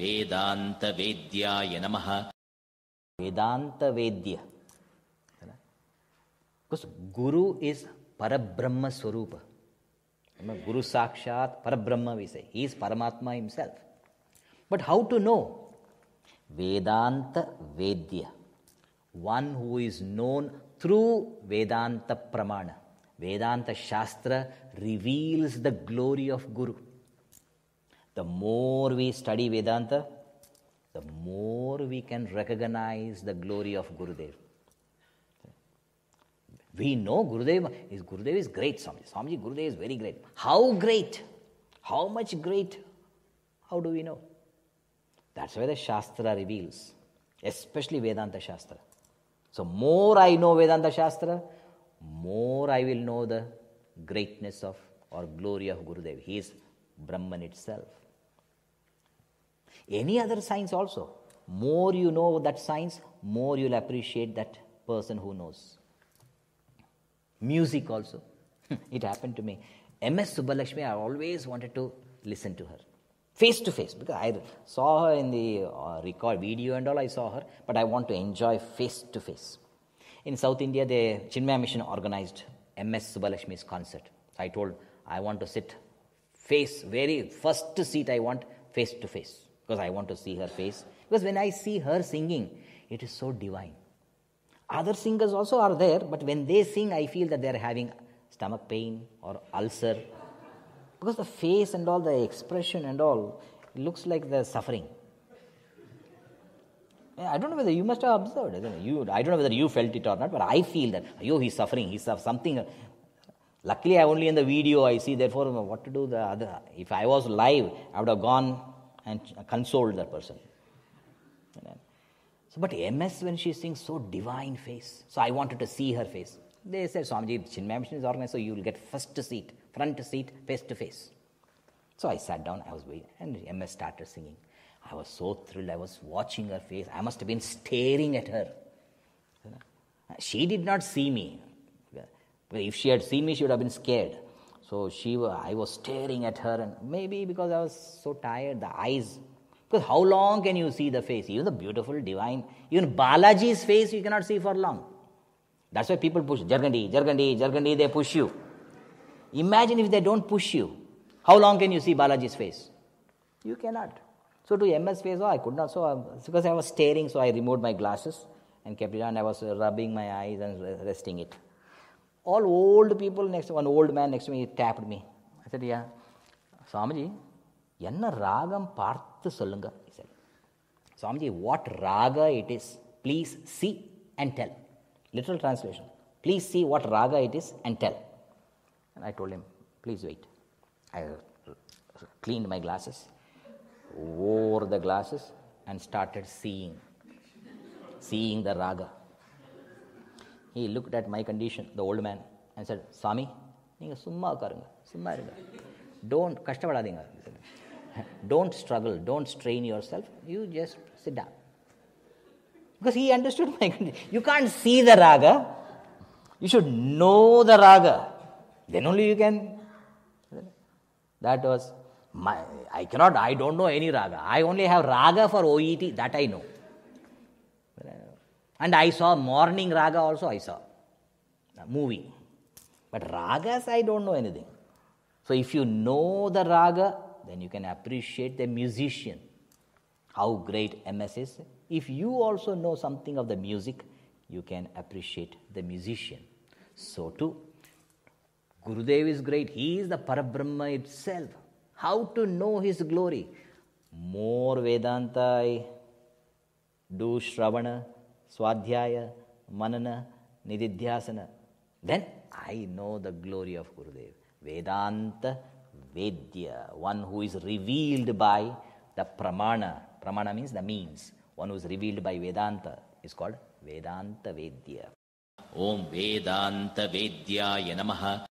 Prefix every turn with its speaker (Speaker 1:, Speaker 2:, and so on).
Speaker 1: वेदान्तवेद्याय नमः वेदान्तवेद्य बिकॉज गुरु इज परब्रह्म स्वरूप गुरु साक्षात परब्रह्म विषय ही इज परमात्मा himself but how to know Vedanta वेद्य one who is known through Vedanta प्रमाण Vedanta shastra reveals the glory of guru the more we study Vedanta, the more we can recognize the glory of Gurudev. We know Gurudev is Gurudev is great, Swamiji. Swamiji Gurudev is very great. How great? How much great? How do we know? That's why the Shastra reveals, especially Vedanta Shastra. So more I know Vedanta Shastra, more I will know the greatness of or glory of Gurudev. He is Brahman itself. Any other science also. More you know that science, more you'll appreciate that person who knows. Music also. it happened to me. MS Subbalakshmi, I always wanted to listen to her face to face because I saw her in the uh, record video and all. I saw her, but I want to enjoy face to face. In South India, the Chinmaya Mission organized MS Subbalakshmi's concert. I told I want to sit face very first seat. I want face to face because I want to see her face. Because when I see her singing, it is so divine. Other singers also are there, but when they sing, I feel that they are having stomach pain or ulcer. Because the face and all the expression and all looks like they're suffering. I don't know whether you must have observed. I don't, know, you, I don't know whether you felt it or not, but I feel that, oh, he's suffering, he's something. Luckily, I only in the video I see, therefore, what to do the other. If I was live, I would have gone and console that person. So, but MS, when she sings, so divine face. So I wanted to see her face. They said, Swamiji, Chinmaya is organized, so you will get first seat, front seat, face to face. So I sat down, I was waiting, and MS started singing. I was so thrilled, I was watching her face. I must have been staring at her. She did not see me. If she had seen me, she would have been scared. So she, I was staring at her, and maybe because I was so tired, the eyes. Because how long can you see the face? Even the beautiful, divine, even Balaji's face you cannot see for long. That's why people push Jargandi, Jargandi, Jargandi, they push you. Imagine if they don't push you. How long can you see Balaji's face? You cannot. So to MS face, oh, I could not. So I, because I was staring, so I removed my glasses and kept it on. I was rubbing my eyes and resting it all old people next one old man next to me he tapped me i said yeah swamiji என்ன ராகம் பார்த்து சொல்லுங்க he said swamiji what raga it is please see and tell literal translation please see what raga it is and tell and i told him please wait i cleaned my glasses wore the glasses and started seeing seeing the raga he looked at my condition, the old man, and said, Sami, நீங்கள் சும்மா உட்காருங்க சும்மா இருங்க don't கஷ்டப்படாதீங்க don't struggle don't strain yourself you just sit down because he understood my condition you can't see the raga you should know the raga then only you can that was my i cannot i don't know any raga i only have raga for oet that i know and I saw morning raga also, I saw a movie. But ragas, I don't know anything. So if you know the raga, then you can appreciate the musician. How great MS is. If you also know something of the music, you can appreciate the musician. So too, Gurudev is great. He is the Parabrahma itself. How to know his glory? More Vedanta, do Shravana, swadhyaya, manana, nididhyasana, then I know the glory of Gurudev. Vedanta Vedya, one who is revealed by the Pramana. Pramana means the means. One who is revealed by Vedanta is called Vedanta Vedya. Om Vedanta Vedya Namaha.